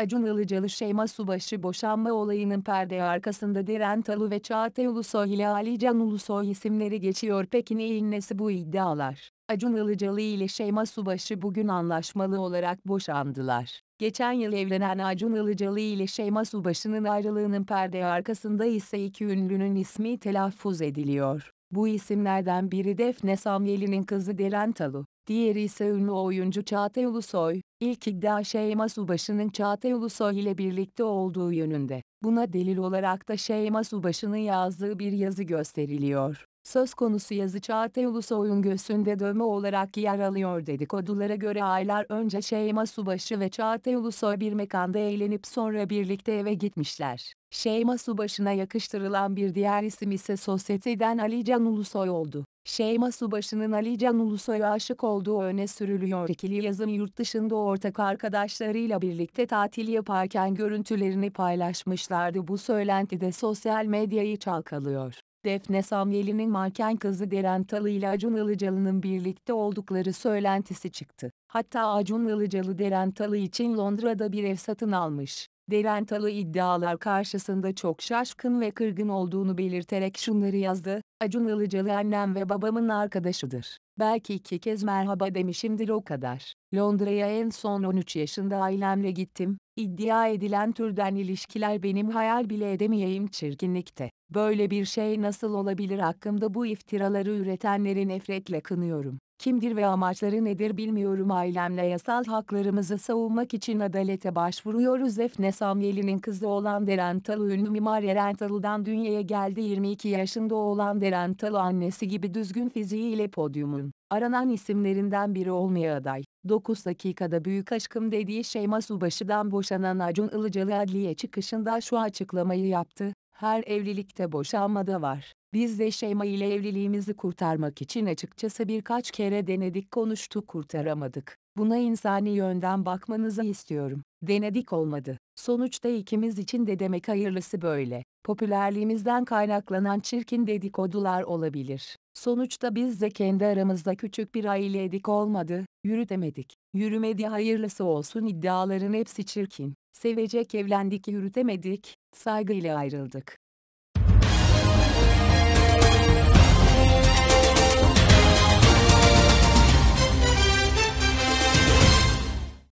Acun Ilıcalı Şeyma Subaşı boşanma olayının perde arkasında Diren Talu ve Çağatay Ulusoy ile Ali Can Ulusoy isimleri geçiyor. Peki neyin nesi bu iddialar? Acun Ilıcalı ile Şeyma Subaşı bugün anlaşmalı olarak boşandılar. Geçen yıl evlenen Acun Ilıcalı ile Şeyma Subaşı'nın ayrılığının perde arkasında ise iki ünlünün ismi telaffuz ediliyor. Bu isimlerden biri Defne Samyeli'nin kızı Deren Talu, diğeri ise ünlü oyuncu Çağatay Ulusoy, İlk iddia Şeyma Subaşı'nın Çağatay Ulusoy ile birlikte olduğu yönünde. Buna delil olarak da Şeyma Subaşı'nın yazdığı bir yazı gösteriliyor. Söz konusu yazı Çağatay Ulusoy'un göğsünde dövme olarak yer alıyor dedikodulara göre aylar önce Şeyma Subaşı ve Çağatay Ulusoy bir mekanda eğlenip sonra birlikte eve gitmişler. Şeyma Subaşı'na yakıştırılan bir diğer isim ise sosyeteden Ali Can Ulusoy oldu. Şeyma Subaşı'nın Ali Can Ulusoy'a aşık olduğu öne sürülüyor. İkili yazın yurt dışında ortak arkadaşlarıyla birlikte tatil yaparken görüntülerini paylaşmışlardı. Bu söylenti de sosyal medyayı çalkalıyor. Defne Samyeli'nin manken kızı Deren Talı ile Acun Ilıcalı'nın birlikte oldukları söylentisi çıktı. Hatta Acun Ilıcalı Deren Talı için Londra'da bir ev satın almış. Delantalı iddialar karşısında çok şaşkın ve kırgın olduğunu belirterek şunları yazdı. Acun Ilıcalı annem ve babamın arkadaşıdır. Belki iki kez merhaba demişimdir o kadar. Londra'ya en son 13 yaşında ailemle gittim. İddia edilen türden ilişkiler benim hayal bile edemeyeyim çirkinlikte. Böyle bir şey nasıl olabilir hakkımda bu iftiraları üretenleri nefretle kınıyorum kimdir ve amaçları nedir bilmiyorum ailemle yasal haklarımızı savunmak için adalete başvuruyoruz. Efne Samyeli'nin kızı olan Deren Talu ünlü mimar Eren Talu'dan dünyaya geldi 22 yaşında olan Deren Talu annesi gibi düzgün fiziğiyle podyumun aranan isimlerinden biri olmaya aday. 9 dakikada büyük aşkım dediği Şeyma Subaşı'dan boşanan Acun Ilıcalı adliye çıkışında şu açıklamayı yaptı. Her evlilikte boşanma da var. Biz de Şeyma ile evliliğimizi kurtarmak için açıkçası birkaç kere denedik konuştuk kurtaramadık. Buna insani yönden bakmanızı istiyorum. Denedik olmadı. Sonuçta ikimiz için de demek hayırlısı böyle. Popülerliğimizden kaynaklanan çirkin dedikodular olabilir. Sonuçta biz de kendi aramızda küçük bir aile edik olmadı, yürütemedik. Yürümedi hayırlısı olsun iddiaların hepsi çirkin. Sevecek evlendik yürütemedik, saygıyla ayrıldık.